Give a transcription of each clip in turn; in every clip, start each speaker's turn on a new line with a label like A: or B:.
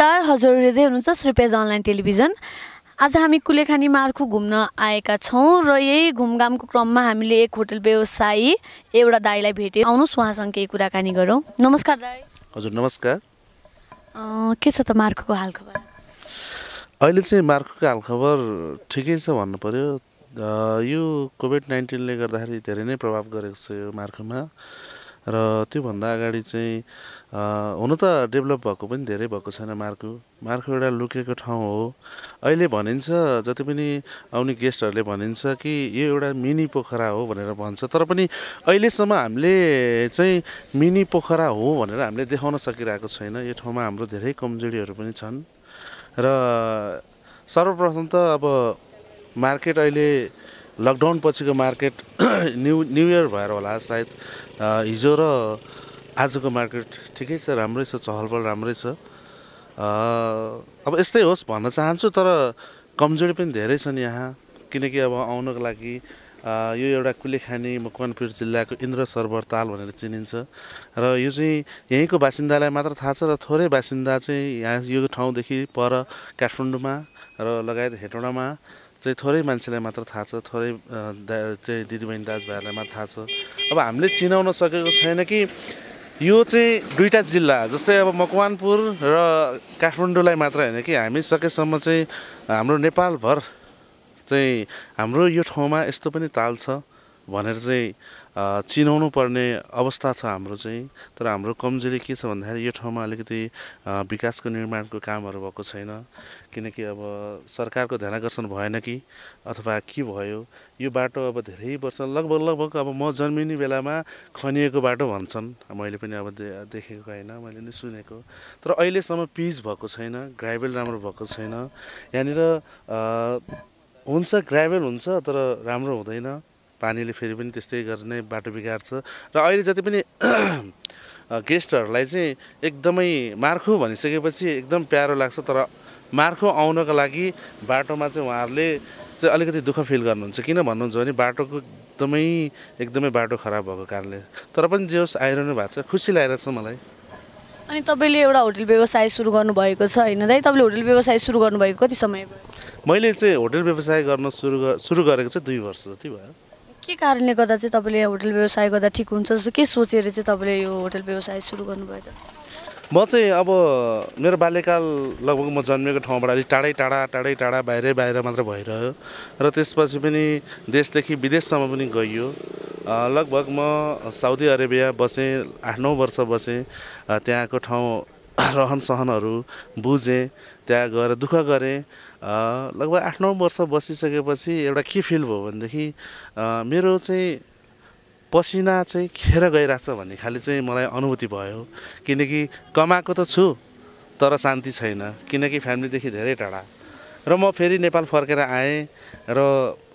A: नमस्कार हजुर हृदय हुनुहुन्छ पेज अनलाइन टेलिभिजन आज हामी कुलेखानी मार्खु घुम्न आएका छौँ र यही घुमघामको क्रममा हामीले एक होटल व्यवसायी एउटा दाईलाई भेट्यौँ आउनुहोस् उहाँसँग केही कुराकानी गरौँ नमस्कार दाई
B: हजुर नमस्कार
A: के छ त मार्खुको हालखबर
B: अहिले चाहिँ मार्खुको हालखबर ठिकै छ भन्नु पऱ्यो यो कोभिड नाइन्टिनले गर्दाखेरि धेरै नै प्रभाव गरेको छ यो मार्खुमा र त्योभन्दा अगाडि चाहिँ हुन त डेभलप भएको पनि धेरै भएको छैन मार्को मार्को एउटा लुकेको ठाउँ हो अहिले भनिन्छ जति पनि आउने गेस्टहरूले भनिन्छ कि यो एउटा मिनी पोखरा हो भनेर भन्छ तर पनि अहिलेसम्म हामीले चाहिँ मिनी पोखरा हो भनेर हामीले देखाउन सकिरहेको छैन यो ठाउँमा हाम्रो धेरै कमजोरीहरू पनि छन् र सर्वप्रथम त अब मार्केट अहिले लकडाउन पछिको मार्केट न्यु न्यु इयर भएर होला सायद हिजो र आजको मार्केट ठिकै छ राम्रै छ चहलपहल राम्रै छ अब यस्तै होस् भन्न चाहन्छु तर कमजोरी पनि धेरै छन् यहाँ किनकि अब आउनको लागि यो एउटा कुलेखानी मकवानपुर जिल्लाको इन्द्र सरोवर ताल भनेर चिनिन्छ र यो चाहिँ यहीँको बासिन्दालाई मात्र थाहा छ र थोरै बासिन्दा चाहिँ यहाँ यो ठाउँदेखि पर काठमाडौँमा र लगायत हेटौँडामा चाहिँ थोरै मान्छेलाई मात्र थाहा छ थोरै चाहिँ दिदीबहिनी दाजुभाइहरूलाई मात्र थाहा छ अब हामीले चिनाउन सकेको छैन कि यो चाहिँ दुईवटा जिल्ला जस्तै अब मकवानपुर र काठमाडौँलाई मात्र होइन कि हामी सकेसम्म चाहिँ हाम्रो नेपालभर चाहिँ हाम्रो यो ठाउँमा यस्तो पनि ताल छ भनेर चाहिँ चिनाउनु पर्ने अवस्था छ हाम्रो चाहिँ तर हाम्रो कमजोरी के छ भन्दाखेरि यो ठाउँमा अलिकति विकासको निर्माणको कामहरू भएको छैन किनकि अब सरकारको ध्यान आकर्षण भएन कि अथवा के भयो यो बाटो अब धेरै वर्ष लगभग लगभग अब म जन्मिने बेलामा खनिएको बाटो भन्छन् मैले पनि अब दे देखेको होइन मैले नि सुनेको तर अहिलेसम्म पिच भएको छैन ग्राभेल राम्रो भएको छैन यहाँनिर हुन्छ ग्राभेल हुन्छ तर राम्रो हुँदैन पानीले फेरि पनि त्यस्तै गरेर नै बाटो बिगार्छ र अहिले जति पनि गेस्टहरूलाई चाहिँ एकदमै मार्खु भनिसकेपछि एकदम प्यारो लाग्छ तर मार्खु आउनको लागि बाटोमा चाहिँ उहाँहरूले चाहिँ अलिकति दुःख फिल गर्नुहुन्छ किन भन्नुहुन्छ भने बाटोको एकदमै एकदमै बाटो खराब भएको कारणले तर पनि जे होस् आइरहनु भएको छ खुसी लागिरहेको छ मलाई
A: अनि तपाईँले एउटा होटल व्यवसाय सुरु गर्नुभएको छ होइन दाइ तपाईँले होटल व्यवसाय सुरु गर्नुभएको कति समय
B: भयो मैले चाहिँ होटल व्यवसाय गर्न सुरु सुरु गरेको चाहिँ दुई वर्ष जति भयो
A: के कारणले गर्दा चाहिँ तपाईँले होटल व्यवसाय गर्दा ठिक हुन्छ जस्तो के सोचेर चाहिँ तपाईँले यो होटल व्यवसाय सुरु गर्नुभयो त
B: म चाहिँ अब मेरो बाल्यकाल लगभग म जन्मेको ठाउँबाट अलिक टाढै टाढा टाढै टाढा बाहिरै बाहिर मात्र भइरह्यो र त्यसपछि पनि देशदेखि विदेशसम्म पनि गइयो लगभग म साउदी अरेबिया बसेँ आठ नौ वर्ष बसेँ त्यहाँको ठाउँ रहन सहनहरू बुझेँ त्यहाँ गएर दुःख गरेँ लगभग आठ नौ वर्ष बसिसकेपछि एउटा के फिल भयो भनेदेखि मेरो चाहिँ पसिना चाहिँ खेर गइरहेको छ भन्ने खाले चाहिँ मलाई अनुभूति भयो किनकि कमाएको त छु तर शान्ति छैन किनकि फ्यामिलीदेखि धेरै टाढा र म फेरि नेपाल फर्केर आएँ र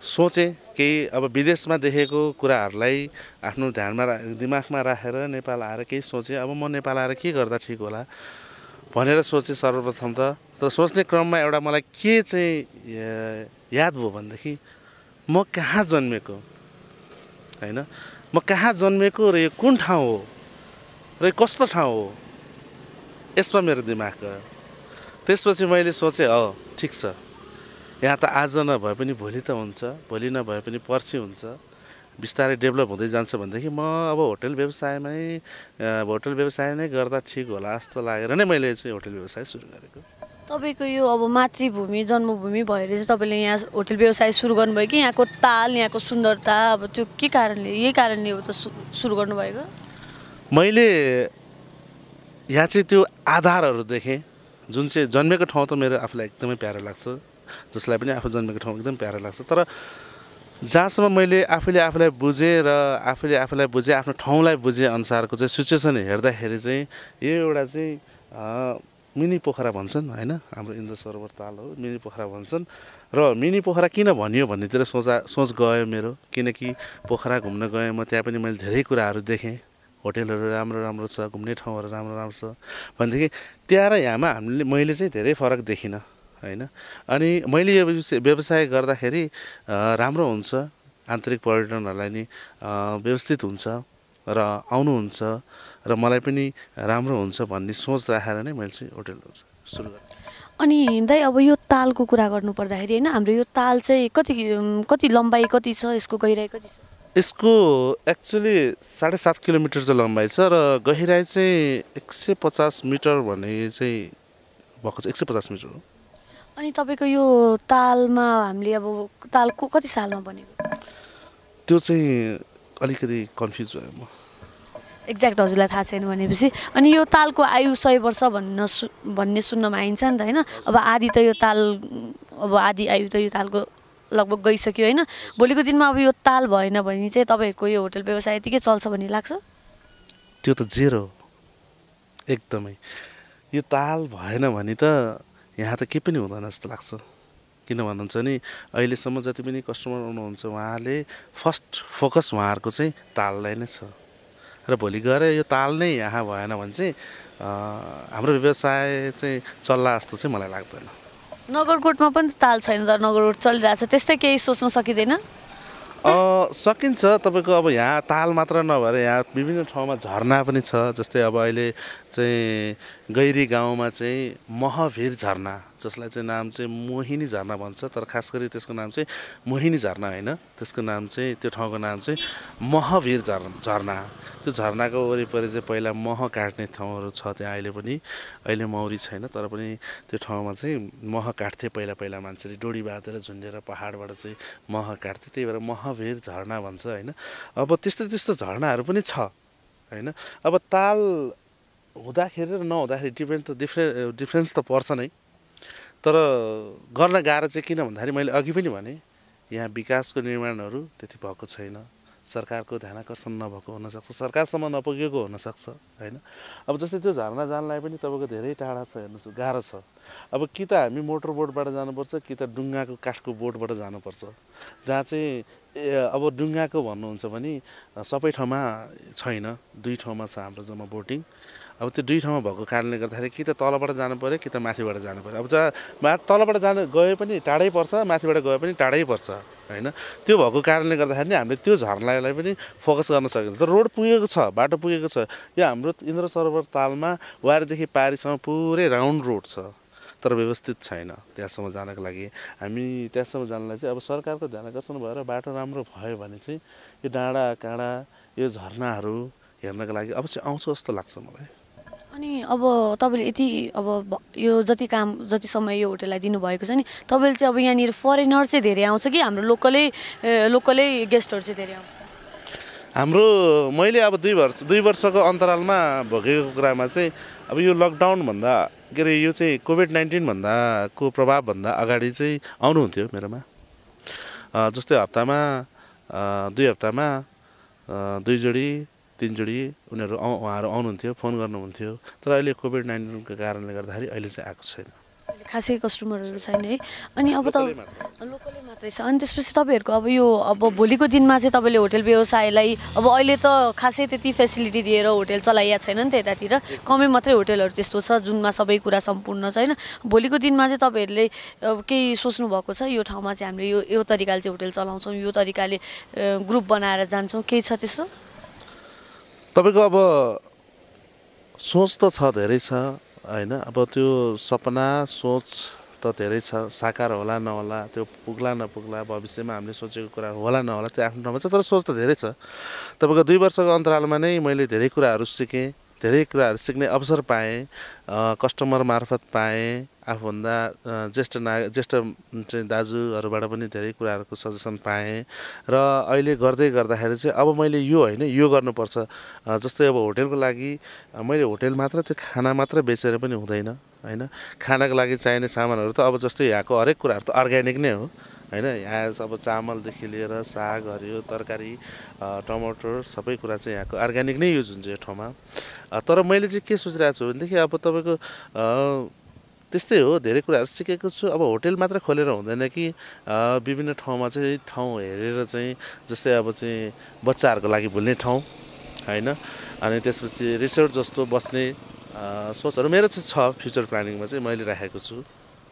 B: सोचेँ केही अब विदेशमा देखेको कुराहरूलाई आफ्नो ध्यानमा रा दिमागमा राखेर नेपाल आएर केही सोचेँ अब म नेपाल आएर के गर्दा ठिक होला भनेर सोचेँ सर्वप्रथम त तर सोच्ने क्रममा एउटा मलाई के चाहिँ याद भयो भनेदेखि म कहाँ जन्मेको होइन म कहाँ जन्मेको र यो कुन ठाउँ हो र यो कस्तो ठाउँ हो यसमा मेरो दिमाग गयो त्यसपछि मैले सोचेँ हो ठिक छ यहाँ त आज नभए पनि भोलि त हुन्छ भोलि नभए पनि पर्सि हुन्छ बिस्तारै डेभलप हुँदै जान्छ भनेदेखि म अब होटल व्यवसायमै होटल व्यवसाय नै गर्दा ठिक होला जस्तो लागेर नै मैले चाहिँ होटल व्यवसाय सुरु गरेको
A: तपाईँको यो अब मातृभूमि जन्मभूमि भएर चाहिँ तपाईँले यहाँ होटल व्यवसाय सुरु गर्नुभयो कि यहाँको ताल यहाँको सुन्दरता अब त्यो के कारणले यही कारणले हो त सुरु गर्नुभएको
B: मैले यहाँ चाहिँ त्यो आधारहरू देखेँ जुन चाहिँ जन्मेको ठाउँ त मेरो आफूलाई एकदमै प्यारो लाग्छ जसलाई पनि आफू जन्मेको ठाउँ एकदम प्यारो लाग्छ तर जहाँसम्म मैले आफूले आफूलाई बुझेँ र आफूले आफूलाई बुझेँ आफ्नो ठाउँलाई बुझेँ अनुसारको चाहिँ सिचुएसन हेर्दाखेरि चाहिँ यो एउटा चाहिँ मिनी पोखरा भन्छन् होइन हाम्रो इन्द्र सरोवर ताल हो मिनी पोखरा भन्छन् र मिनी पोखरा किन भनियो भन्नेतिर सोचा सोच गयो मेरो किनकि पोखरा घुम्न गएँ म त्यहाँ पनि मैले धेरै कुराहरू देखेँ होटेलहरू राम्रो राम्रो छ घुम्ने ठाउँहरू राम्रो राम्रो छ भनेदेखि त्यहाँ र यहाँमा हामीले मैले चाहिँ धेरै फरक देखिनँ होइन अनि मैले यो व्यवसाय गर्दाखेरि राम्रो हुन्छ आन्तरिक पर्यटनहरूलाई नि व्यवस्थित हुन्छ र आउनुहुन्छ र मलाई पनि राम्रो हुन्छ भन्ने सोच राखेर नै मैले चाहिँ होटेल सुरु गरेँ
A: अनि दाइ अब यो तालको कुरा गर्नुपर्दाखेरि होइन हाम्रो यो ताल चाहिँ कति कति लम्बाइ कति छ यसको गहिराई कति छ
B: यसको एक्चुली साढे सात किलोमिटर चाहिँ लम्बाइ छ र गहिराइ चाहिँ एक सय पचास मिटर भन्ने चाहिँ भएको छ एक सय पचास मिटर हो
A: अनि तपाईँको यो तालमा हामीले अब तालको कति सालमा बनेको
B: त्यो चाहिँ अलिकति कन्फ्युज भयो म
A: एक्ज्याक्ट हजुरलाई थाहा छैन भनेपछि अनि यो तालको आयु सय वर्ष भन्न सु भन्ने सुन्नमा आइन्छ नि त होइन अब आधी त यो ताल अब आधी आयु त यो तालको लगभग गइसक्यो होइन भोलिको दिनमा अब यो ताल भएन भने चाहिँ तपाईँहरूको यो होटल व्यवसाय यतिकै चल्छ भन्ने लाग्छ
B: त्यो त जेरो एकदमै यो ताल भएन भने त यहाँ त केही पनि हुँदैन जस्तो लाग्छ किन भन्नुहुन्छ नि अहिलेसम्म जति पनि कस्टमर आउनुहुन्छ उहाँले फर्स्ट फोकस उहाँहरूको चाहिँ ताललाई नै छ र भोलि गएर यो ताल नै यहाँ भएन भने चाहिँ हाम्रो व्यवसाय चाहिँ चल्ला जस्तो चाहिँ मलाई लाग्दैन
A: नगरकोटमा पनि ताल छैन त नगरकोट चलिरहेछ त्यस्तै केही सोच्न सकिँदैन
B: सकिन्छ तपाईँको अब यहाँ ताल मात्र नभएर यहाँ विभिन्न ठाउँमा झरना पनि छ जस्तै अब अहिले चाहिँ गैरी गाउँमा चाहिँ महभीर झरना जसलाई चाहिँ नाम चाहिँ मोहिनी झरना भन्छ तर खास गरी त्यसको नाम चाहिँ मोहिनी झरना होइन त्यसको नाम चाहिँ त्यो ठाउँको नाम चाहिँ महवीर झर झरना त्यो झरनाको वरिपरि चाहिँ पहिला मह काट्ने ठाउँहरू छ त्यहाँ अहिले पनि अहिले मौरी छैन तर पनि त्यो ठाउँमा चाहिँ मह काट्थे पहिला पहिला मान्छेले डोडी बाँधेर झुन्डेर पहाडबाट चाहिँ मह काट्थे त्यही भएर महवीर झरना भन्छ होइन अब त्यस्तो त्यस्तो झरनाहरू पनि छ होइन अब ताल हुँदाखेरि र नहुँदाखेरि डिफ्रेन्ट त डिफ्रे डिफ्रेन्स त पर्छ नै तर गर्न गाह्रो चाहिँ किन भन्दाखेरि मैले अघि पनि भने यहाँ विकासको निर्माणहरू त्यति भएको छैन सरकारको ध्यान आकर्षण नभएको हुनसक्छ सरकारसम्म नपुगेको हुनसक्छ होइन अब जस्तै त्यो झर्ना जानलाई पनि तपाईँको धेरै टाढा छ हेर्नुहोस् गाह्रो छ अब कि त हामी मोटर बोटबाट जानुपर्छ कि त डुङ्गाको काठको बोटबाट जानुपर्छ जहाँ चाहिँ अब डुङ्गाको भन्नुहुन्छ भने सबै ठाउँमा छैन दुई ठाउँमा छ हाम्रो जम्मा बोटिङ अब त्यो दुई ठाउँमा भएको कारणले गर्दाखेरि कि त तलबाट जानु पऱ्यो कि त माथिबाट जानु पऱ्यो अब जहाँ तलबाट जानु गए पनि टाढै पर्छ माथिबाट गए पनि टाढै पर्छ होइन त्यो भएको कारणले गर्दाखेरि नै हामीले त्यो झर्नालाई पनि फोकस गर्न सकेन तर रोड पुगेको छ बाटो पुगेको छ यो हाम्रो इन्द्र सरोवर तालमा वारीदेखि पारीसम्म पुरै राउन्ड रोड छ तर व्यवस्थित छैन त्यहाँसम्म जानको लागि हामी त्यहाँसम्म जानलाई चाहिँ अब सरकारको ध्यान आकर्षण भएर बाटो राम्रो भयो भने चाहिँ यो डाँडा काँडा यो झर्नाहरू हेर्नको लागि अवश्य आउँछ जस्तो लाग्छ मलाई
A: अनि अब तपाईँले यति अब यो जति काम जति समय यो होटेललाई दिनुभएको छ नि तपाईँले चाहिँ अब यहाँनिर फरेनर चाहिँ धेरै आउँछ कि हाम्रो लोकलै लोकलै गेस्टहरू चाहिँ धेरै आउँछ
B: हाम्रो मैले अब दुई वर्ष दुई वर्षको अन्तरालमा भोगेको कुरामा चाहिँ अब यो लकडाउनभन्दा के अरे यो चाहिँ कोभिड नाइन्टिनभन्दाको प्रभावभन्दा अगाडि चाहिँ आउनुहुन्थ्यो मेरोमा जस्तै हप्तामा दुई हप्तामा दुई जोडी जोडी उनीहरू आउ उहाँहरू आउनुहुन्थ्यो फोन गर्नुहुन्थ्यो तर अहिले कोभिड नाइन्टिनको कारणले गर्दाखेरि अहिले चाहिँ आएको छैन
A: खासै कस्टमरहरू छैन है अनि अब त लोकलै मात्रै छ अनि त्यसपछि तपाईँहरूको अब यो अब भोलिको दिनमा चाहिँ तपाईँले होटल व्यवसायलाई अब अहिले त खासै त्यति फेसिलिटी दिएर होटल चलाइया छैन नि त यतातिर कमै मात्रै होटेलहरू त्यस्तो छ जुनमा सबै कुरा सम्पूर्ण छ होइन भोलिको दिनमा चाहिँ तपाईँहरूले अब केही सोच्नु भएको छ यो ठाउँमा चाहिँ हामीले यो यो तरिकाले चाहिँ होटेल चलाउँछौँ यो तरिकाले ग्रुप बनाएर जान्छौँ केही छ त्यस्तो
B: तपाईँको अब सोच त छ धेरै छ होइन अब त्यो सपना सोच त धेरै छ साकार होला नहोला त्यो पुग्ला नपुग्ला भविष्यमा हामीले सोचेको कुरा होला नहोला त्यो आफ्नो ठाउँमा छ तर सोच त धेरै छ तपाईँको दुई वर्षको अन्तरालमा नै मैले धेरै कुराहरू सिकेँ धेरै कुराहरू सिक्ने अवसर पाएँ कस्टमर मार्फत पाएँ आफूभन्दा ज्येष्ठ नाग ज्येष्ठ चाहिँ दाजुहरूबाट पनि धेरै कुराहरूको सजेसन पाएँ र अहिले गर्दै गर्दाखेरि चाहिँ अब मैले यो होइन यो गर्नुपर्छ जस्तै अब होटेलको लागि मैले होटेल मात्र त्यो खाना मात्र बेचेर पनि हुँदैन होइन खानाको लागि चाहिने सामानहरू त अब जस्तै यहाँको हरेक कुराहरू त अर्ग्यानिक नै हो होइन यहाँ अब चामलदेखि लिएर साग तरकारी टमाटर सबै कुरा चाहिँ यहाँको अर्ग्यानिक नै युज हुन्छ यो ठाउँमा तर मैले चाहिँ के सोचिरहेको छु भनेदेखि अब तपाईँको त्यस्तै हो धेरै कुराहरू सिकेको छु अब होटेल मात्र खोलेर हुँदैन कि विभिन्न ठाउँमा चाहिँ ठाउँ हेरेर चाहिँ जस्तै अब चाहिँ बच्चाहरूको लागि भुल्ने ठाउँ होइन अनि त्यसपछि रिसोर्ट जस्तो बस्ने सोचहरू मेरो चाहिँ छ फ्युचर प्लानिङमा चाहिँ मैले राखेको छु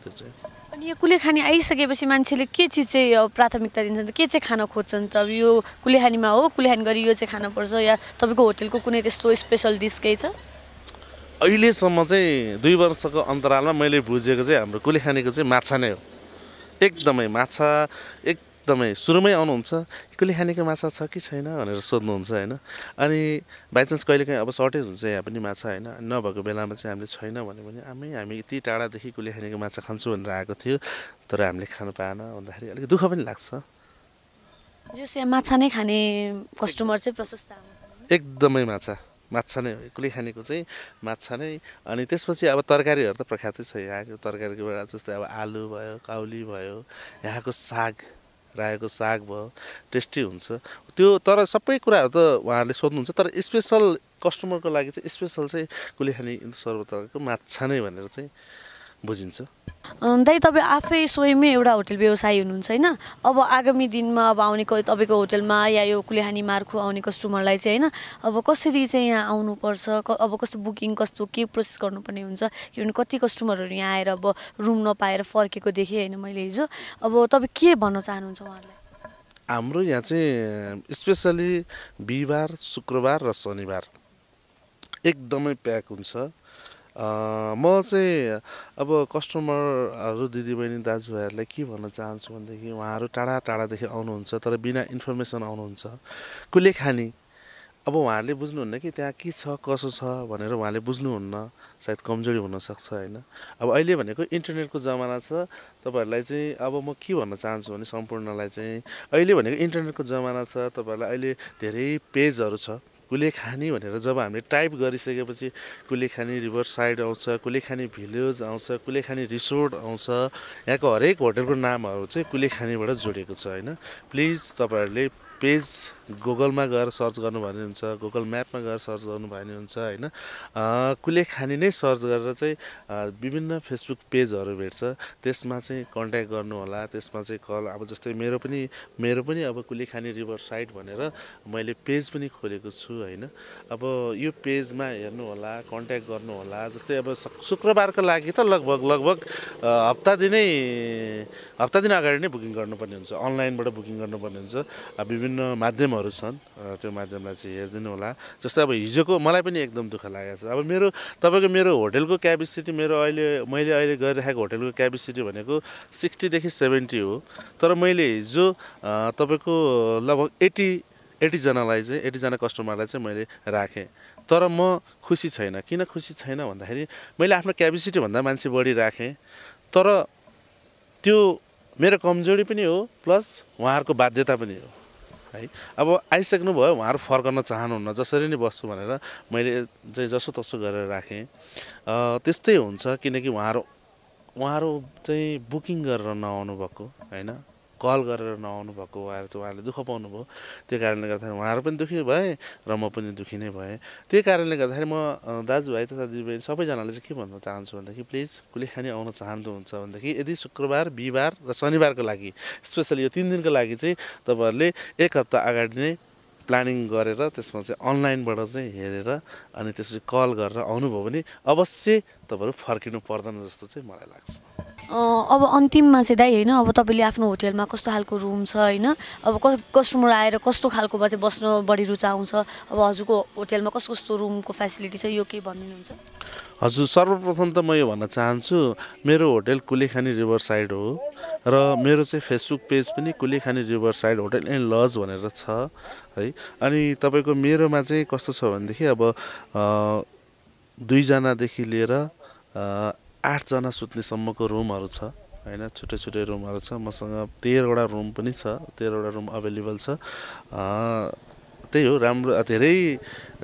B: त्यो चाहिँ
A: अनि यो कुलेखानी आइसकेपछि मान्छेले के चिज चाहिँ प्राथमिकता दिन्छन् के चाहिँ खान खोज्छन् त अब यो कुलेखानीमा हो कुलेखानी गरी यो चाहिँ खानुपर्छ या तपाईँको होटेलको कुनै त्यस्तो स्पेसल डिस केही छ
B: अहिलेसम्म चाहिँ दुई वर्षको अन्तरालमा मैले बुझेको चाहिँ हाम्रो कुलेखानीको चाहिँ माछा नै हो एकदमै माछा एकदमै सुरुमै आउनुहुन्छ कुलेखानीको माछा छ कि छैन भनेर सोध्नुहुन्छ होइन अनि बाइचान्स कहिलेकाहीँ अब सर्टेज हुन्छ यहाँ पनि माछा होइन नभएको बेलामा चाहिँ हामीले छैन भन्यो भने आमै हामी यति टाढादेखि कुलेखानीको माछा खान्छु भनेर आएको थियो तर हामीले खानु पाएन भन्दाखेरि अलिक दुःख पनि लाग्छ
A: जस यहाँ माछा नै खाने कस्टमर चाहिँ प्रशस्त
B: एकदमै माछा माछा नै एक्लै खानेको चाहिँ माछा नै अनि त्यसपछि अब तरकारीहरू त प्रख्यातै छ यहाँको तरकारीको बेला जस्तै अब आलु भयो काउली भयो यहाँको साग रायोको साग भयो टेस्टी हुन्छ त्यो तर सबै कुराहरू त उहाँहरूले सोध्नुहुन्छ तर स्पेसल कस्टमरको लागि चाहिँ स्पेसल चाहिँ कुलेखानी सर्वतरको माछा नै भनेर चाहिँ बुझिन्छ
A: दाइ तपाईँ आफै स्वयमै एउटा होटेल व्यवसायी हुनुहुन्छ होइन अब आगामी दिनमा अब आउने तपाईँको होटेलमा या यो कुलेहानी मार्खु आउने कस्टमरलाई चाहिँ होइन अब कसरी चाहिँ यहाँ आउनुपर्छ अब कस्तो बुकिङ कस्तो के प्रोसेस गर्नुपर्ने हुन्छ किनभने कति कस्टमरहरू यहाँ आएर अब रुम नपाएर फर्केको देखेँ होइन मैले हिजो अब तपाईँ के भन्न चाहनुहुन्छ उहाँहरूलाई
B: हाम्रो यहाँ चाहिँ स्पेसली बिहिबार शुक्रबार र शनिबार एकदमै प्याक हुन्छ म चाहिँ अब कस्टमरहरू दिदीबहिनी दाजुभाइहरूलाई के भन्न चाहन्छु भनेदेखि उहाँहरू टाढा टाढादेखि आउनुहुन्छ तर बिना इन्फर्मेसन आउनुहुन्छ कुले खाने अब उहाँहरूले बुझ्नुहुन्न कि त्यहाँ के छ कसो छ भनेर उहाँले बुझ्नुहुन्न सायद कमजोरी हुनसक्छ होइन अब अहिले भनेको इन्टरनेटको जमाना छ तपाईँहरूलाई चाहिँ अब म के भन्न चाहन्छु भने सम्पूर्णलाई चाहिँ अहिले भनेको इन्टरनेटको जमाना छ तपाईँहरूलाई अहिले धेरै पेजहरू छ कुलेखानी भनेर जब हामीले टाइप गरिसकेपछि कुलेखानी रिभर साइड आउँछ कुलेखानी भिलेज आउँछ कुलेखानी रिसोर्ट आउँछ यहाँको हरेक होटलको नामहरू चाहिँ कुलेखानीबाट जोडिएको छ होइन प्लिज तपाईँहरूले पेज गुगलमा गएर सर्च गर्नु भने हुन्छ गुगल म्यापमा गएर सर्च गर्नु भने हुन्छ होइन कुले खानी नै सर्च गरेर चाहिँ विभिन्न फेसबुक पेजहरू भेट्छ त्यसमा चाहिँ कन्ट्याक्ट गर्नुहोला त्यसमा चाहिँ कल अब जस्तै मेरो पनि मेरो पनि अब कुले खानी रिभर साइड भनेर मैले पेज पनि खोलेको छु होइन अब यो पेजमा हेर्नुहोला कन्ट्याक्ट गर्नुहोला जस्तै अब शुक्रबारको लागि त लगभग लगभग हप्ता दिनै हप्ता दिन अगाडि नै बुकिङ गर्नुपर्ने हुन्छ अनलाइनबाट बुकिङ गर्नुपर्ने हुन्छ विभिन्न माध्यम माध्यमहरू छन् त्यो माध्यमलाई चाहिँ हेरिदिनु होला जस्तै अब हिजोको मलाई पनि एकदम दुःख लागेको छ अब मेरो तपाईँको मेरो होटेलको क्यापेसिटी मेरो अहिले मैले अहिले गरिरहेको होटेलको क्यापेसिटी भनेको सिक्सटीदेखि सेभेन्टी हो तर मैले हिजो तपाईँको लगभग एट्टी एट्टीजनालाई चाहिँ एट्टीजना कस्टमरलाई चाहिँ मैले राखेँ तर म खुसी छैन किन खुसी छैन भन्दाखेरि मैले आफ्नो क्यापेसिटीभन्दा मान्छे बढी राखेँ तर त्यो मेरो कमजोरी पनि हो प्लस उहाँहरूको बाध्यता पनि हो है अब आइसक्नु आइसक्नुभयो उहाँहरू फर्कन चाहनुहुन्न जसरी नै बस्छु भनेर मैले चाहिँ जसोतसो गरेर राखेँ त्यस्तै हुन्छ किनकि उहाँहरू उहाँहरू चाहिँ बुकिङ गरेर नआउनु भएको होइन कल गरेर नआउनु भएको उहाँहरू चाहिँ उहाँहरूले दुःख पाउनुभयो त्यही कारणले गर्दाखेरि उहाँहरू पनि दुःखी भए र म पनि दुःखी नै भएँ त्यही कारणले गर्दाखेरि म दाजुभाइ तथा दिदीबहिनी सबैजनाले चाहिँ के भन्न चाहन्छु भनेदेखि प्लिज कुलेखानी आउन चाहनुहुन्छ भनेदेखि यदि शुक्रबार बिहिबार र शनिबारको लागि स्पेसली यो तिन दिनको लागि चाहिँ तपाईँहरूले एक हप्ता अगाडि नै प्लानिङ गरेर त्यसमा चाहिँ अनलाइनबाट चाहिँ हेरेर अनि त्यसपछि कल गरेर आउनुभयो भने अवश्य तपाईँहरू फर्किनु पर्दैन जस्तो चाहिँ मलाई लाग्छ
A: अब अन्तिममा चाहिँ दाइ होइन अब तपाईँले आफ्नो होटेलमा कस्तो खालको रुम छ होइन अब कस कस्टमर आएर कस्तो खालकोमा चाहिँ बस्न बढी रुचाउँछ अब हजुरको होटेलमा कस्तो कस्तो रुमको फेसिलिटी छ यो के भनिदिनुहुन्छ
B: हजुर सर्वप्रथम त म यो भन्न चाहन्छु मेरो होटेल कुलेखानी रिभर साइड हो र मेरो चाहिँ फेसबुक पेज पनि Kulekhani river side hotel and lodge भनेर छ है अनि तपाईँको मेरोमा चाहिँ कस्तो छ भनेदेखि अब दुईजनादेखि लिएर आठजना सुत्नेसम्मको रुमहरू छ होइन छुट्टै छुट्टै रुमहरू छ मसँग तेह्रवटा रुम पनि छ तेह्रवटा रुम अभाइलेबल छ त्यही हो राम्रो धेरै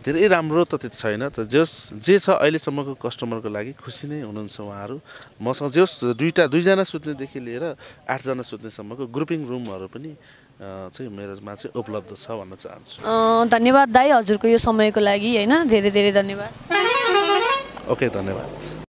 B: धेरै राम्रो त त्यति छैन तर जस जे छ अहिलेसम्मको कस्टमरको लागि खुसी नै हुनुहुन्छ उहाँहरू मसँग जस दुईवटा दुईजना सुत्नेदेखि लिएर आठजना सुत्नेसम्मको ग्रुपिङ रुमहरू पनि चाहिँ मेरोमा चाहिँ उपलब्ध छ भन्न चाहन्छु
A: धन्यवाद दाई हजुरको यो समयको लागि होइन धेरै धेरै धन्यवाद
B: ओके धन्यवाद